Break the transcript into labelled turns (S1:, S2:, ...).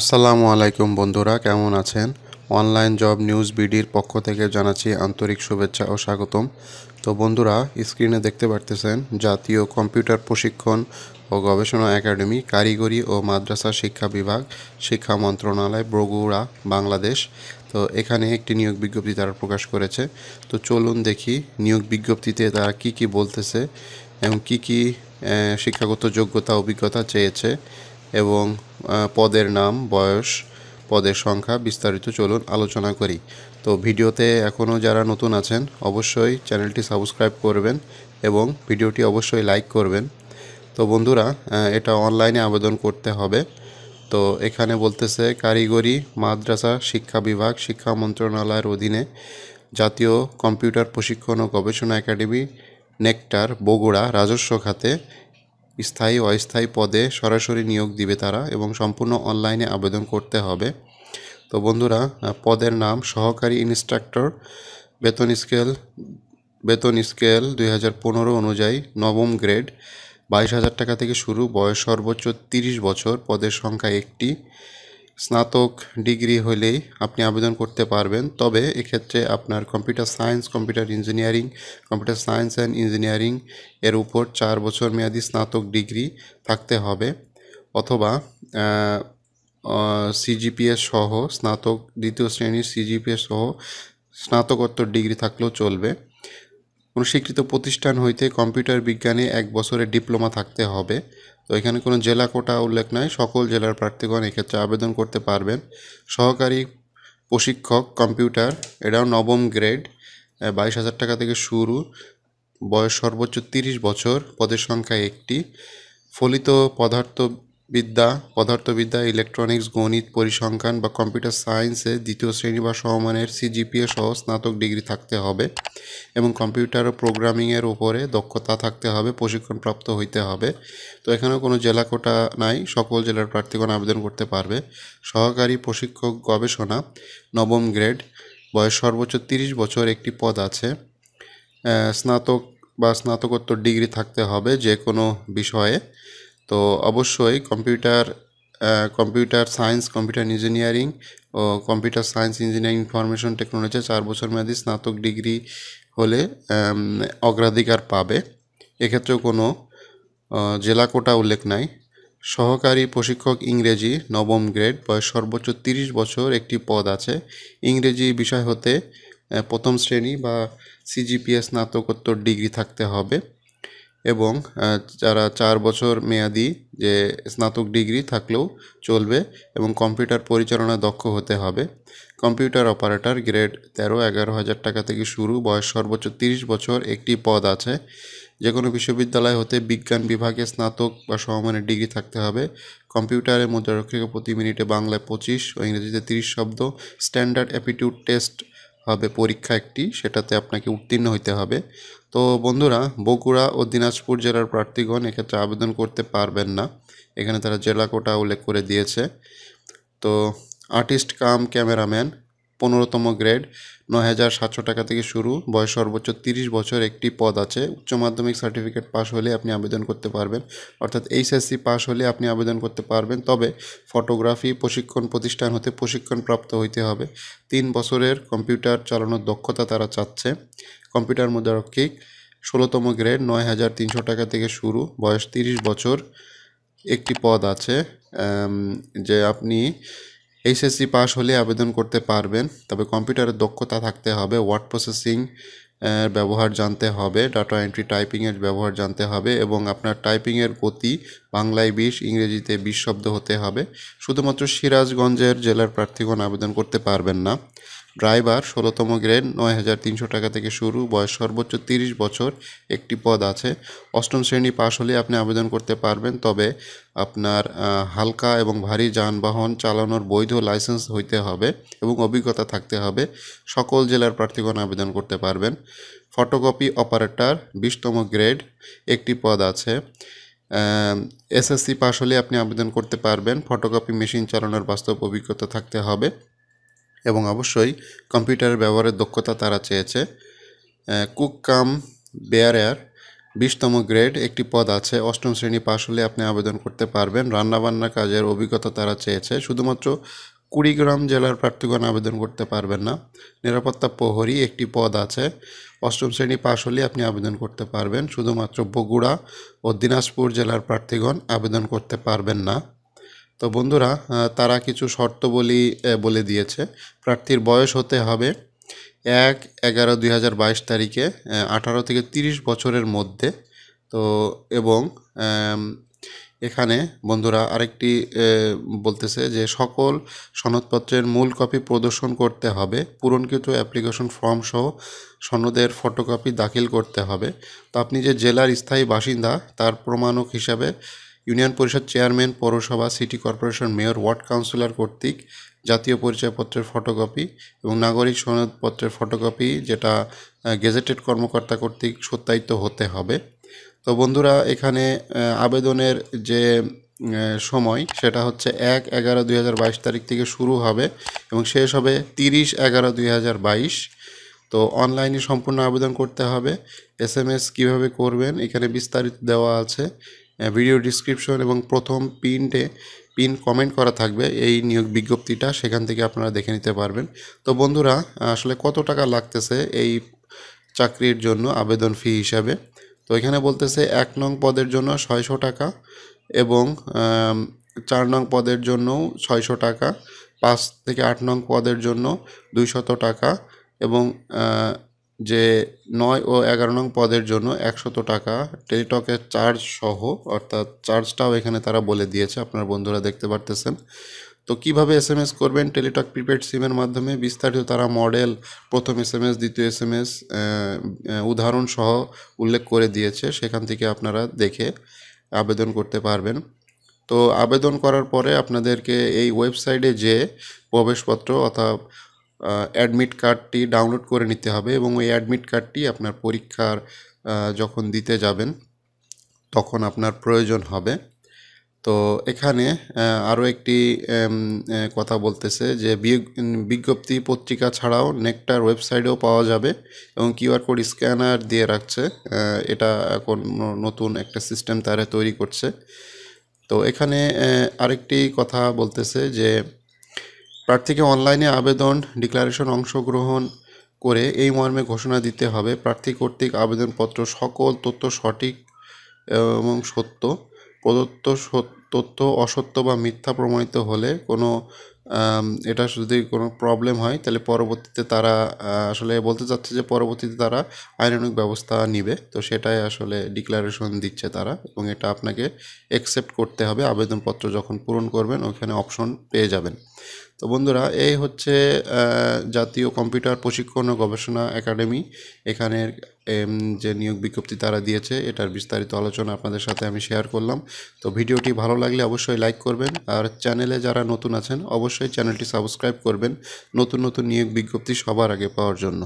S1: আসসালামু আলাইকুম বন্ধুরা কেমন আছেন অনলাইন জব নিউজ বিডির পক্ষ থেকে জানাচ্ছি আন্তরিক শুভেচ্ছা ও স্বাগতম তো বন্ধুরা স্ক্রিনে দেখতে পারতেছেন জাতীয় কম্পিউটার প্রশিক্ষণ ও গবেষণা একাডেমি কারিগরি ও মাদ্রাসা শিক্ষা বিভাগ শিক্ষা মন্ত্রণালয় বগুড়া বাংলাদেশ তো এখানে একটি নিয়োগ বিজ্ঞপ্তি তারা প্রকাশ করেছে তো চলুন দেখি নিয়োগ বিজ্ঞপ্তিতে তারা কি কি বলতেছে এবং কি কি শিক্ষাগত যোগ্যতা অভিজ্ঞতা চেয়েছে এবং পদের নাম বয়স পদের সংখ্যা বিস্তারিত চলুন আলোচনা করি তো ভিডিওতে এখনও যারা নতুন আছেন অবশ্যই চ্যানেলটি সাবস্ক্রাইব করবেন এবং ভিডিওটি অবশ্যই লাইক করবেন তো বন্ধুরা এটা অনলাইনে আবেদন করতে হবে তো এখানে বলতেছে কারিগরি মাদ্রাসা শিক্ষা বিভাগ শিক্ষা মন্ত্রণালয়ের অধীনে জাতীয় কম্পিউটার প্রশিক্ষণ ও গবেষণা একাডেমি নেকটার বগুড়া রাজস্ব খাতে স্থায়ী অস্থায়ী পদে সরাসরি নিয়োগ দিবে তারা এবং সম্পূর্ণ অনলাইনে আবেদন করতে হবে তো বন্ধুরা পদের নাম সহকারী ইনস্ট্রাক্টর বেতন স্কেল বেতন স্কেল দুই অনুযায়ী নবম গ্রেড বাইশ হাজার টাকা থেকে শুরু বয়স সর্বোচ্চ তিরিশ বছর পদের সংখ্যা একটি স্নাতক ডিগ্রি হলেই আপনি আবেদন করতে পারবেন তবে এক্ষেত্রে আপনার computer science computer engineering computer science and engineering এর উপর চার বছর মেয়াদি স্নাতক ডিগ্রি থাকতে হবে অথবা সিজিপিএস সহ স্নাতক দ্বিতীয় শ্রেণীর সিজিপিএস সহ স্নাতকোত্তর ডিগ্রি থাকলেও চলবে কোনো স্বীকৃত প্রতিষ্ঠান হইতে কম্পিউটার বিজ্ঞানে এক বছরের ডিপ্লোমা থাকতে হবে তো এখানে কোনো জেলা কোটা উল্লেখ নাই সকল জেলার প্রার্থীগণ এক্ষেত্রে আবেদন করতে পারবেন সহকারী প্রশিক্ষক কম্পিউটার এটাও নবম গ্রেড বাইশ হাজার টাকা থেকে শুরু বয়স সর্বোচ্চ তিরিশ বছর পদের সংখ্যা একটি ফলিত পদার্থ বিদ্যা পদার্থবিদ্যা ইলেকট্রনিক্স গণিত পরিসংখ্যান বা কম্পিউটার সায়েন্সে দ্বিতীয় শ্রেণী বা সমমানের সিজিপিএ সহ স্নাতক ডিগ্রি থাকতে হবে এবং কম্পিউটার ও প্রোগ্রামিংয়ের উপরে দক্ষতা থাকতে হবে প্রশিক্ষণপ্রাপ্ত হইতে হবে তো এখানেও কোনো জেলা কোটা নাই সকল জেলার প্রার্থীগণ আবেদন করতে পারবে সহকারী প্রশিক্ষক গবেষণা নবম গ্রেড বয়স সর্বোচ্চ তিরিশ বছর একটি পদ আছে স্নাতক বা স্নাতকোত্তর ডিগ্রি থাকতে হবে যে কোনো বিষয়ে তো অবশ্যই computer computer science computer engineering ও computer science engineering information technology চার বছর মেয়াদি স্নাতক ডিগ্রি হলে অগ্রাধিকার পাবে এক্ষেত্রে কোনো জেলা কোটা উল্লেখ নাই সহকারী প্রশিক্ষক ইংরেজি নবম গ্রেড বয়স সর্বোচ্চ তিরিশ বছর একটি পদ আছে ইংরেজি বিষয় হতে প্রথম শ্রেণী বা সিজিপিএস স্নাতকোত্তর ডিগ্রি থাকতে হবে এবং যারা চার বছর মেয়াদি যে স্নাতক ডিগ্রি থাকলেও চলবে এবং কম্পিউটার পরিচালনা দক্ষ হতে হবে কম্পিউটার অপারেটর গ্রেড তেরো এগারো হাজার টাকা থেকে শুরু বয়স সর্বোচ্চ তিরিশ বছর একটি পদ আছে যে কোনো বিশ্ববিদ্যালয় হতে বিজ্ঞান বিভাগে স্নাতক বা সমমানের ডিগ্রি থাকতে হবে কম্পিউটারে মুদ্রারক্ষীকে প্রতি মিনিটে বাংলায় পঁচিশ ও ইংরেজিতে তিরিশ শব্দ স্ট্যান্ডার্ড অ্যাপিটিউড টেস্ট হবে পরীক্ষা একটি সেটাতে আপনাকে উত্তীর্ণ হইতে হবে তো বন্ধুরা বগুড়া ও দিনাজপুর জেলার প্রার্থীগণ এক্ষেত্রে আবেদন করতে পারবেন না এখানে তারা জেলা কোটা উল্লেখ করে দিয়েছে তো আর্টিস্ট কাম ক্যামেরাম্যান পনেরোতম গ্রেড নয় হাজার সাতশো টাকা থেকে শুরু বয়স সর্বোচ্চ তিরিশ বছর একটি পদ আছে উচ্চ মাধ্যমিক সার্টিফিকেট পাশ হলে আপনি আবেদন করতে পারবেন অর্থাৎ এইচএসসি পাস হলে আপনি আবেদন করতে পারবেন তবে ফটোগ্রাফি প্রশিক্ষণ প্রতিষ্ঠান হতে প্রশিক্ষণপ্রাপ্ত হইতে হবে তিন বছরের কম্পিউটার চালানোর দক্ষতা তারা চাচ্ছে কম্পিউটার মুদ্রারক্ষিক ষোলোতম গ্রেড নয় হাজার তিনশো টাকা থেকে শুরু বয়স তিরিশ বছর একটি পদ আছে যে আপনি এইচএসসি পাস e হলে আবেদন করতে পারবেন তবে কম্পিউটারের দক্ষতা থাকতে হবে ওয়ার্ড প্রসেসিং ব্যবহার জানতে হবে ডাটা এন্ট্রি টাইপিংয়ের ব্যবহার জানতে হবে এবং আপনার টাইপিংয়ের গতি বাংলায় বিশ ইংরেজিতে বিশ শব্দ হতে হবে শুধুমাত্র সিরাজগঞ্জের জেলার প্রার্থীগণ আবেদন করতে পারবেন না ড্রাইভার ষোলোতম গ্রেড নয় হাজার তিনশো টাকা থেকে শুরু বয়স সর্বোচ্চ তিরিশ বছর একটি পদ আছে অষ্টম শ্রেণী পাশ হলে আপনি আবেদন করতে পারবেন তবে আপনার হালকা এবং ভারী যানবাহন চালানোর বৈধ লাইসেন্স হইতে হবে এবং অভিজ্ঞতা থাকতে হবে সকল জেলার প্রার্থীগণ আবেদন করতে পারবেন ফটোকপি অপারেটর বিশতম গ্রেড একটি পদ আছে এসএসসি পাশ হলে আপনি আবেদন করতে পারবেন ফটোকপি মেশিন চালানোর বাস্তব অভিজ্ঞতা থাকতে হবে এবং অবশ্যই কম্পিউটারের ব্যবহারের দক্ষতা তারা চেয়েছে কুক কাম বেয়ারেয়ার বিশতম গ্রেড একটি পদ আছে অষ্টম শ্রেণী পাশ হলে আপনি আবেদন করতে পারবেন রান্নাবান্না কাজের অভিজ্ঞতা তারা চেয়েছে শুধুমাত্র কুড়িগ্রাম জেলার প্রার্থীগণ আবেদন করতে পারবেন না নিরাপত্তা প্রহরী একটি পদ আছে অষ্টম শ্রেণী পাশ হলে আপনি আবেদন করতে পারবেন শুধুমাত্র বগুড়া ও দিনাজপুর জেলার প্রার্থীগণ আবেদন করতে পারবেন না তো বন্ধুরা তারা কিছু শর্তবলী বলে দিয়েছে প্রার্থীর বয়স হতে হবে এক এগারো দুই তারিখে আঠারো থেকে ৩০ বছরের মধ্যে তো এবং এখানে বন্ধুরা আরেকটি বলতেছে যে সকল সনদপত্রের মূল কপি প্রদর্শন করতে হবে পূরণকৃত অ্যাপ্লিকেশন ফর্ম সহ সনদের ফটোকপি দাখিল করতে হবে তো আপনি যে জেলার স্থায়ী বাসিন্দা তার প্রমাণক হিসাবে ইউনিয়ন পরিষদ চেয়ারম্যান পৌরসভা city corporation mayor ward councillor কর্তৃক জাতীয় পরিচয়পত্রের ফটোকপি এবং নাগরিক সনদপত্রের ফটোকপি যেটা গেজেটেড কর্মকর্তা কর্তৃক সত্যায়িত হতে হবে তো বন্ধুরা এখানে আবেদনের যে সময় সেটা হচ্ছে এক এগারো দুই তারিখ থেকে শুরু হবে এবং শেষ হবে তিরিশ এগারো দুই তো অনলাইনে সম্পূর্ণ আবেদন করতে হবে এস এম এস কীভাবে করবেন এখানে বিস্তারিত দেওয়া আছে ভিডিও ডিসক্রিপশন এবং প্রথম পিনটে পিন কমেন্ট করা থাকবে এই নিয়োগ বিজ্ঞপ্তিটা সেখান থেকে আপনারা দেখে নিতে পারবেন তো বন্ধুরা আসলে কত টাকা লাগতেছে এই চাকরির জন্য আবেদন ফি হিসাবে তো এখানে বলতেছে এক নং পদের জন্য ছয়শো টাকা এবং চার নং পদের জন্যও ছয়শো টাকা পাঁচ থেকে আট নং পদের জন্য দুইশত টাকা এবং যে নয় ও এগারো নং পদের জন্য একশত টাকা টেলিটকের চার্জ সহ অর্থাৎ চার্জটাও এখানে তারা বলে দিয়েছে আপনার বন্ধুরা দেখতে পারতেছেন তো কিভাবে এস এম এস করবেন টেলিটক প্রিপেড সিমের মাধ্যমে বিস্তারিত তারা মডেল প্রথম এস এম এস দ্বিতীয় এস এম এস উদাহরণসহ উল্লেখ করে দিয়েছে সেখান থেকে আপনারা দেখে আবেদন করতে পারবেন তো আবেদন করার পরে আপনাদেরকে এই ওয়েবসাইটে যে প্রবেশপত্র অর্থাৎ অ্যাডমিট কার্ডটি ডাউনলোড করে নিতে হবে এবং ওই অ্যাডমিট কার্ডটি আপনার পরীক্ষার যখন দিতে যাবেন তখন আপনার প্রয়োজন হবে তো এখানে আরও একটি কথা বলতেছে যে বিজ্ঞপ্তি পত্রিকা ছাড়াও নেকটার ওয়েবসাইটেও পাওয়া যাবে এবং কিউআর কোড স্ক্যানার দিয়ে রাখছে এটা এখন নতুন একটা সিস্টেম তারা তৈরি করছে তো এখানে আরেকটি কথা বলতেছে যে প্রার্থীকে অনলাইনে আবেদন ডিক্লারেশন অংশগ্রহণ করে এই মর্মে ঘোষণা দিতে হবে প্রার্থী কর্তৃক আবেদনপত্র সকল তথ্য সঠিক এবং সত্য প্রদত্ত তথ্য অসত্য বা মিথ্যা প্রমাণিত হলে কোনো এটা যদি কোনো প্রবলেম হয় তাহলে পরবর্তীতে তারা আসলে বলতে চাচ্ছে যে পরবর্তীতে তারা আইনানুক ব্যবস্থা নিবে তো সেটাই আসলে ডিক্লারেশন দিচ্ছে তারা এবং এটা আপনাকে অ্যাকসেপ্ট করতে হবে আবেদনপত্র যখন পূরণ করবেন ওখানে অপশন পেয়ে যাবেন তো বন্ধুরা এই হচ্ছে জাতীয় কম্পিউটার প্রশিক্ষণ ও গবেষণা একাডেমি এখানের যে নিয়োগ বিজ্ঞপ্তি তারা দিয়েছে এটার বিস্তারিত আলোচনা আপনাদের সাথে আমি শেয়ার করলাম তো ভিডিওটি ভালো লাগলে অবশ্যই লাইক করবেন আর চ্যানেলে যারা নতুন আছেন অবশ্যই চ্যানেলটি সাবস্ক্রাইব করবেন নতুন নতুন নিয়োগ বিজ্ঞপ্তি সবার আগে পাওয়ার জন্য